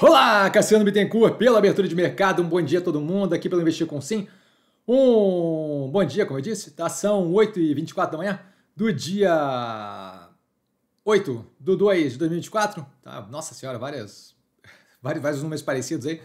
Olá, Cassiano Bittencourt, pela abertura de mercado. Um bom dia a todo mundo aqui pelo Investir com Sim. Um bom dia, como eu disse, tá? São 8h24 da manhã do dia 8 do 2 de 2024. Tá? Nossa senhora, várias, vários, vários números parecidos aí.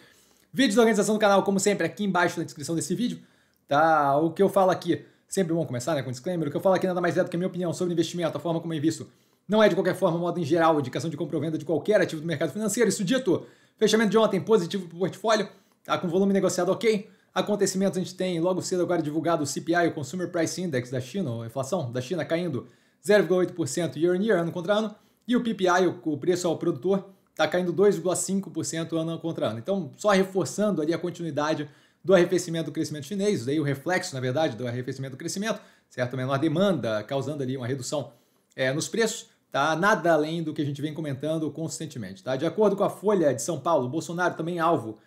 Vídeos da organização do canal, como sempre, aqui embaixo na descrição desse vídeo. Tá? O que eu falo aqui, sempre bom começar né, com disclaimer. O que eu falo aqui nada mais é do que a minha opinião sobre investimento, a forma como eu invisto. Não é de qualquer forma, modo em geral, indicação de compra ou venda de qualquer ativo do mercado financeiro. Isso dito, Fechamento de ontem positivo para o portfólio, tá com volume negociado ok. Acontecimentos a gente tem logo cedo agora divulgado o CPI, o Consumer Price Index da China, a inflação da China caindo 0,8% year on year, ano contra ano, e o PPI, o preço ao produtor, está caindo 2,5% ano contra ano. Então, só reforçando ali a continuidade do arrefecimento do crescimento chinês, daí o reflexo, na verdade, do arrefecimento do crescimento, certo? Menor demanda, causando ali uma redução é, nos preços tá? Nada além do que a gente vem comentando consistentemente, tá? De acordo com a Folha de São Paulo, Bolsonaro também é alvo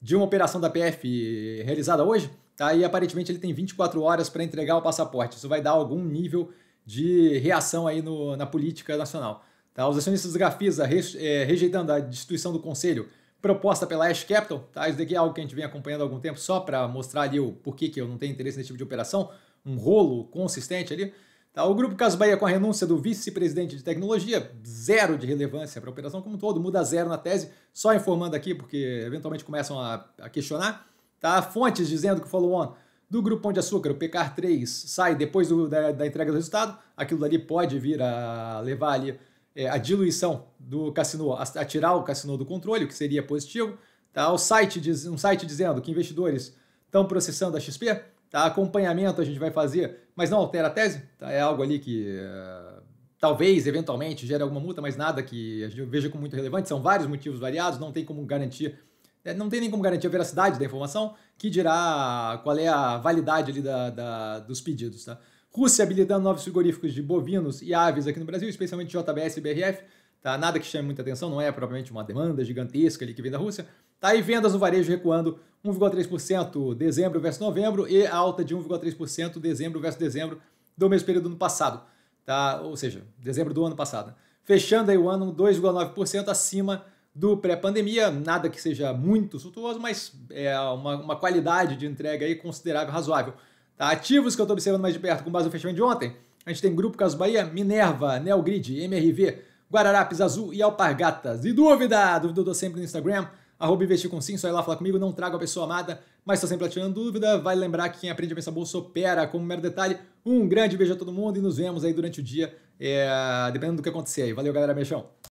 de uma operação da PF realizada hoje, tá? E aparentemente ele tem 24 horas para entregar o passaporte. Isso vai dar algum nível de reação aí no, na política nacional. Tá? Os acionistas da Gafisa re, é, rejeitando a destituição do conselho proposta pela Ash Capital, tá? Isso daqui é algo que a gente vem acompanhando há algum tempo, só para mostrar ali o porquê que eu não tenho interesse nesse tipo de operação, um rolo consistente ali. Tá, o Grupo Caso Bahia, com a renúncia do vice-presidente de tecnologia, zero de relevância para a operação como um todo, muda zero na tese, só informando aqui, porque eventualmente começam a, a questionar. Tá? Fontes dizendo que o follow-on do Grupo Pão de Açúcar, o PECAR 3 sai depois do, da, da, entrega do resultado, aquilo dali pode vir a levar ali é, a diluição do cassino, a, a, tirar o cassino do controle, o que seria positivo. Tá? O site diz, um site dizendo que investidores estão processando a XP, Tá? Acompanhamento a gente vai fazer, mas não altera a tese. Tá? É algo ali que eh, talvez, eventualmente, gere alguma multa, mas nada que a gente veja como muito relevante. São vários motivos variados, não tem como garantir eh, não tem nem como garantir a veracidade da informação, que dirá qual é a validade ali da, da, dos pedidos. Tá? Rússia habilitando novos frigoríficos de bovinos e aves aqui no Brasil, especialmente JBS e BRF. Tá? Nada que chame muita atenção, não é propriamente uma demanda gigantesca ali que vem da Rússia. Tá aí vendas no varejo recuando 1,3% dezembro versus novembro e alta de 1,3% dezembro versus dezembro do mesmo período do ano passado, tá? Ou seja, dezembro do ano passado. Fechando aí o ano 2,9% acima do pré-pandemia, nada que seja muito sutuoso, mas é uma, uma qualidade de entrega aí considerável, razoável. Tá? Ativos que eu estou observando mais de perto com base no fechamento de ontem, a gente tem Grupo Caso Bahia, Minerva, Neogrid, MRV, Guararapes Azul e Alpargatas. E dúvida? Dúvida eu tô sempre no Instagram, arroba investir com sim, só ir lá falar comigo, não trago a pessoa amada, mas tô sempre atirando dúvida. Vale lembrar que quem aprende a pensar bolsa opera. Como um mero detalhe, um grande beijo a todo mundo e nos vemos aí durante o dia, é, dependendo do que acontecer aí. Valeu, galera, beijão.